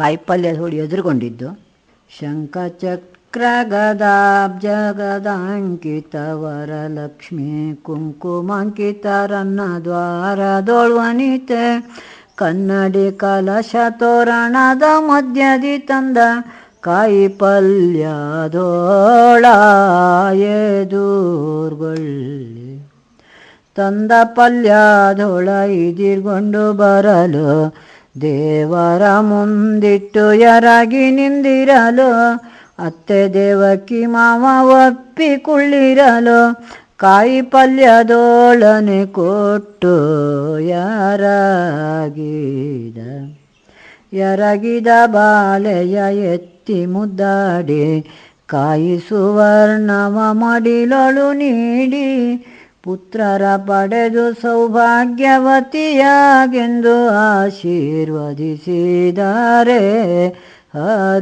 ಕಾಯಿಪಲ್ಯ ಹೊಡಿ ಎದುರುಗೊಂಡಿದ್ದು ಶಂಖಚಕ್ರ ವರ ಲಕ್ಷ್ಮೀ ದ್ವಾರ ದ್ವಾರದೊಳ್ವನಿತೆ ಕನ್ನಡಿ ಕಲಶ ತೋರಣದ ಮಧ್ಯದಿ ತಂದ ಕಾಯಿ ಪಲ್ಯದೋಳಾಯದೂರ್ಗೊಳ್ಳಿ ತಂದ ದೋಳ ಇದಿರ್ಗೊಂಡು ಬರಲು ದೇವರ ಮುಂದಿಟ್ಟು ಯರಗಿ ನಿಂದಿರಲು ಅತ್ತೆ ದೇವಕಿ ಮಾವ ಒಪ್ಪಿಕೊಳ್ಳಿರಲು ಕಾಯಿ ಪಲ್ಯದೋಳನೆ ಕೊಟ್ಟು ಯಾರಾಗಿದ ಯರಗಿದ ಬಾಲೆಯ ಎತ್ತಿ ಮುದ್ದಾಡಿ ಕಾಯಿ ಸುವರ್ಣವ ಮಡಿಲಳು ನೀಡಿ ಪುತ್ರರ ಪಡೆದು ಸೌಭಾಗ್ಯವತಿಯಾಗೆಂದು ಆಶೀರ್ವದಿಸಿದಾರೆ ಹರುಷಾದಿ